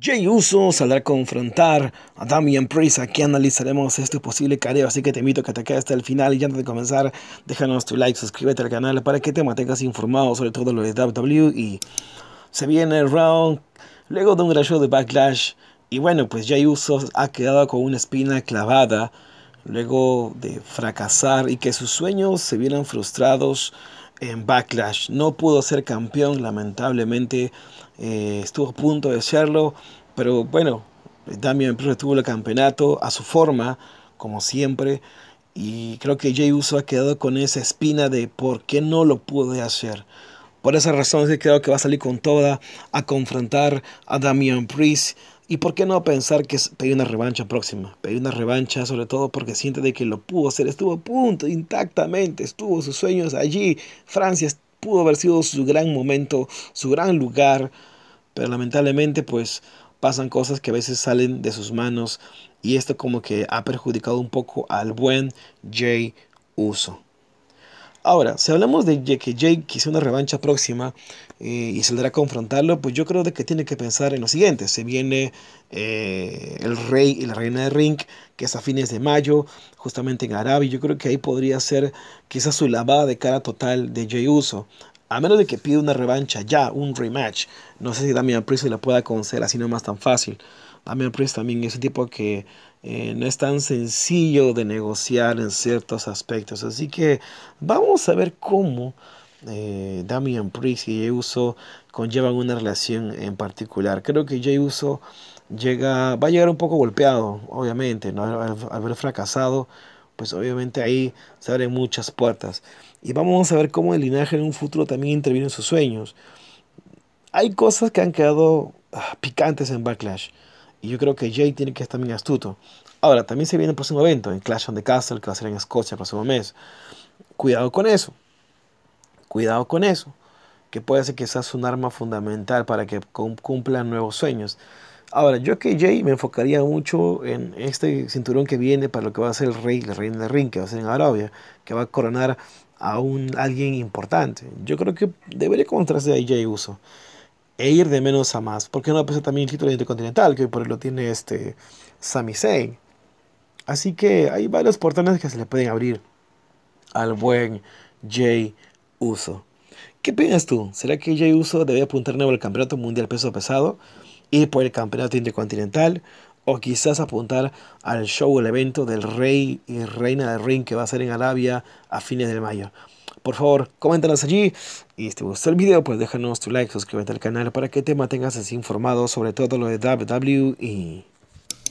Jay Uso saldrá a confrontar a Damian Priest. Aquí analizaremos este posible careo. Así que te invito a que te quedes hasta el final. Y antes de comenzar, déjanos tu like, suscríbete al canal para que te mantengas informado sobre todo lo de WWE. Y se viene el round. Luego de un gran show de Backlash. Y bueno, pues Jay Uso ha quedado con una espina clavada luego de fracasar y que sus sueños se vieran frustrados en Backlash. No pudo ser campeón, lamentablemente eh, estuvo a punto de serlo, pero bueno, Damian Priest tuvo el campeonato a su forma, como siempre, y creo que Jay Uso ha quedado con esa espina de por qué no lo pude hacer. Por esa razón, creo que va a salir con toda a confrontar a Damian Priest ¿Y por qué no pensar que pedir una revancha próxima? Pedir una revancha sobre todo porque siente de que lo pudo hacer, estuvo punto, intactamente, estuvo sus sueños allí. Francia pudo haber sido su gran momento, su gran lugar, pero lamentablemente pues pasan cosas que a veces salen de sus manos y esto como que ha perjudicado un poco al buen Jay Uso. Ahora, si hablamos de que Jake quise una revancha próxima eh, y saldrá a confrontarlo, pues yo creo de que tiene que pensar en lo siguiente. Se viene eh, el rey y la reina de Ring, que es a fines de mayo, justamente en Arabia. Yo creo que ahí podría ser quizás su lavada de cara total de Jay Uso. A menos de que pida una revancha ya, un rematch. No sé si Damian Priest se la pueda conceder así nomás tan fácil. Damian Priest también es un tipo que eh, no es tan sencillo de negociar en ciertos aspectos. Así que vamos a ver cómo eh, Damian Priest y Jay Uso conllevan una relación en particular. Creo que Jay Uso llega, va a llegar un poco golpeado, obviamente, al, haber fracasado, pues obviamente ahí se abren muchas puertas. Y vamos a ver cómo el linaje en un futuro también interviene en sus sueños. Hay cosas que han quedado ah, picantes en Backlash. Y yo creo que Jay tiene que estar muy astuto. Ahora, también se viene el próximo evento, en Clash on the Castle, que va a ser en Escocia el próximo mes. Cuidado con eso. Cuidado con eso. Que puede ser quizás un arma fundamental para que cumplan nuevos sueños. Ahora, yo que Jay me enfocaría mucho en este cinturón que viene para lo que va a ser el rey, el rey del ring, que va a ser en Arabia, que va a coronar a un alguien importante. Yo creo que debería contrastar a Jay Uso e ir de menos a más. porque no pesa también el título intercontinental, que por él lo tiene este Sami Zayn? Así que hay varios portones que se le pueden abrir al buen Jay Uso. ¿Qué piensas tú? ¿Será que Jay Uso debe apuntar nuevo al Campeonato Mundial Peso Pesado? Ir por el Campeonato Intercontinental o quizás apuntar al show, el evento del rey y reina del ring que va a ser en Arabia a fines de mayo. Por favor, coméntanos allí. Y si te gustó el video, pues déjanos tu like, suscríbete al canal para que te mantengas así informado sobre todo lo de WWE.